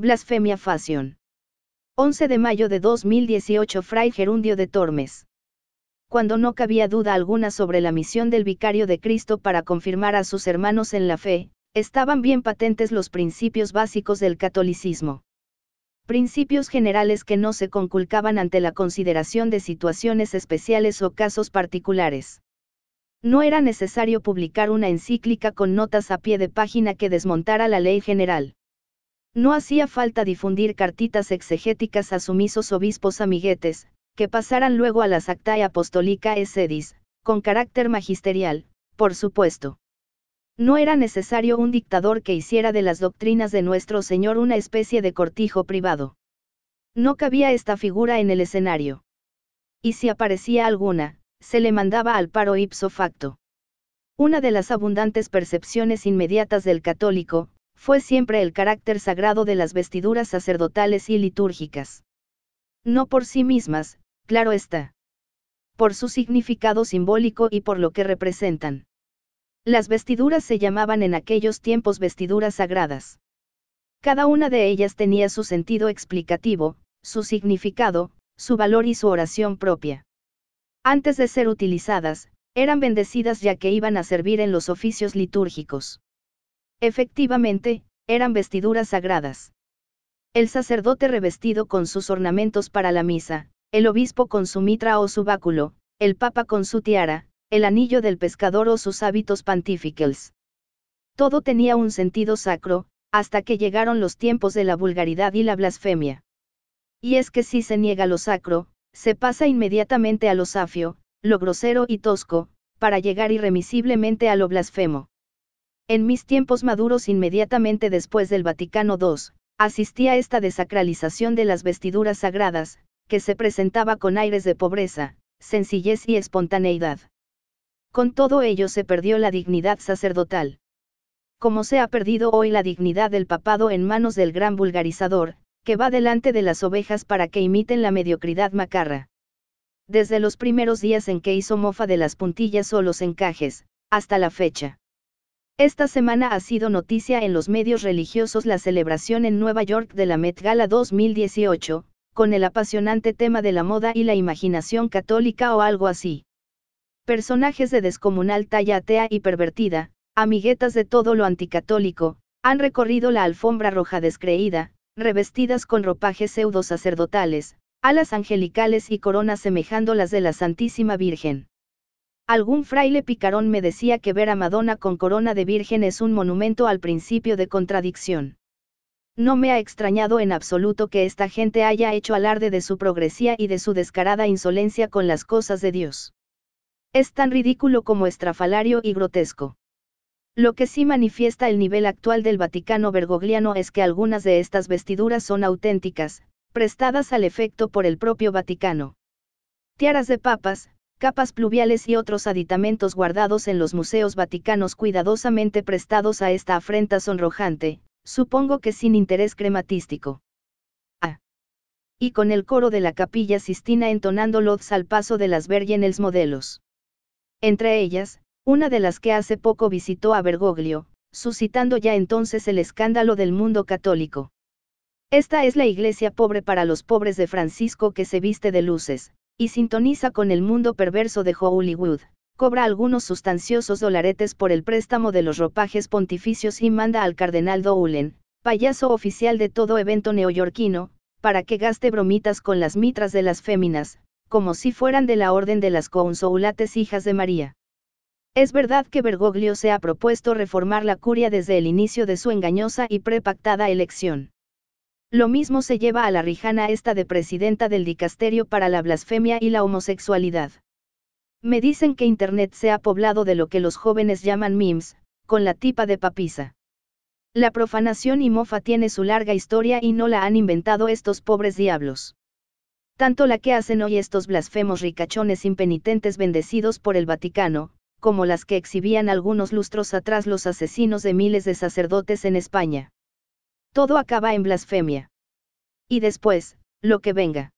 Blasfemia Fasion. 11 de mayo de 2018 Fray Gerundio de Tormes. Cuando no cabía duda alguna sobre la misión del vicario de Cristo para confirmar a sus hermanos en la fe, estaban bien patentes los principios básicos del catolicismo. Principios generales que no se conculcaban ante la consideración de situaciones especiales o casos particulares. No era necesario publicar una encíclica con notas a pie de página que desmontara la ley general. No hacía falta difundir cartitas exegéticas a sumisos obispos amiguetes, que pasaran luego a la Sactae Apostólica Sedis, con carácter magisterial, por supuesto. No era necesario un dictador que hiciera de las doctrinas de nuestro Señor una especie de cortijo privado. No cabía esta figura en el escenario. Y si aparecía alguna, se le mandaba al paro ipso facto. Una de las abundantes percepciones inmediatas del católico, fue siempre el carácter sagrado de las vestiduras sacerdotales y litúrgicas. No por sí mismas, claro está. Por su significado simbólico y por lo que representan. Las vestiduras se llamaban en aquellos tiempos vestiduras sagradas. Cada una de ellas tenía su sentido explicativo, su significado, su valor y su oración propia. Antes de ser utilizadas, eran bendecidas ya que iban a servir en los oficios litúrgicos. Efectivamente, eran vestiduras sagradas. El sacerdote revestido con sus ornamentos para la misa, el obispo con su mitra o su báculo, el papa con su tiara, el anillo del pescador o sus hábitos pontificals. Todo tenía un sentido sacro, hasta que llegaron los tiempos de la vulgaridad y la blasfemia. Y es que si se niega lo sacro, se pasa inmediatamente a lo safio, lo grosero y tosco, para llegar irremisiblemente a lo blasfemo. En mis tiempos maduros inmediatamente después del Vaticano II, asistí a esta desacralización de las vestiduras sagradas, que se presentaba con aires de pobreza, sencillez y espontaneidad. Con todo ello se perdió la dignidad sacerdotal. Como se ha perdido hoy la dignidad del papado en manos del gran vulgarizador, que va delante de las ovejas para que imiten la mediocridad macarra. Desde los primeros días en que hizo mofa de las puntillas o los encajes, hasta la fecha. Esta semana ha sido noticia en los medios religiosos la celebración en Nueva York de la Met Gala 2018, con el apasionante tema de la moda y la imaginación católica o algo así. Personajes de descomunal talla atea y pervertida, amiguetas de todo lo anticatólico, han recorrido la alfombra roja descreída, revestidas con ropajes pseudo sacerdotales, alas angelicales y coronas semejando las de la Santísima Virgen. Algún fraile picarón me decía que ver a Madonna con corona de virgen es un monumento al principio de contradicción. No me ha extrañado en absoluto que esta gente haya hecho alarde de su progresía y de su descarada insolencia con las cosas de Dios. Es tan ridículo como estrafalario y grotesco. Lo que sí manifiesta el nivel actual del Vaticano vergogliano es que algunas de estas vestiduras son auténticas, prestadas al efecto por el propio Vaticano. Tiaras de papas, capas pluviales y otros aditamentos guardados en los museos vaticanos cuidadosamente prestados a esta afrenta sonrojante, supongo que sin interés crematístico. Ah. Y con el coro de la capilla Sistina entonando lods al paso de las Vergenels modelos. Entre ellas, una de las que hace poco visitó a Bergoglio, suscitando ya entonces el escándalo del mundo católico. Esta es la iglesia pobre para los pobres de Francisco que se viste de luces, y sintoniza con el mundo perverso de Hollywood, cobra algunos sustanciosos dolaretes por el préstamo de los ropajes pontificios y manda al cardenal Doulen, payaso oficial de todo evento neoyorquino, para que gaste bromitas con las mitras de las féminas, como si fueran de la orden de las consoulates hijas de María. Es verdad que Bergoglio se ha propuesto reformar la curia desde el inicio de su engañosa y prepactada elección. Lo mismo se lleva a la Rijana esta de presidenta del dicasterio para la blasfemia y la homosexualidad. Me dicen que Internet se ha poblado de lo que los jóvenes llaman memes, con la tipa de papisa. La profanación y mofa tiene su larga historia y no la han inventado estos pobres diablos. Tanto la que hacen hoy estos blasfemos ricachones impenitentes bendecidos por el Vaticano, como las que exhibían algunos lustros atrás los asesinos de miles de sacerdotes en España. Todo acaba en blasfemia. Y después, lo que venga.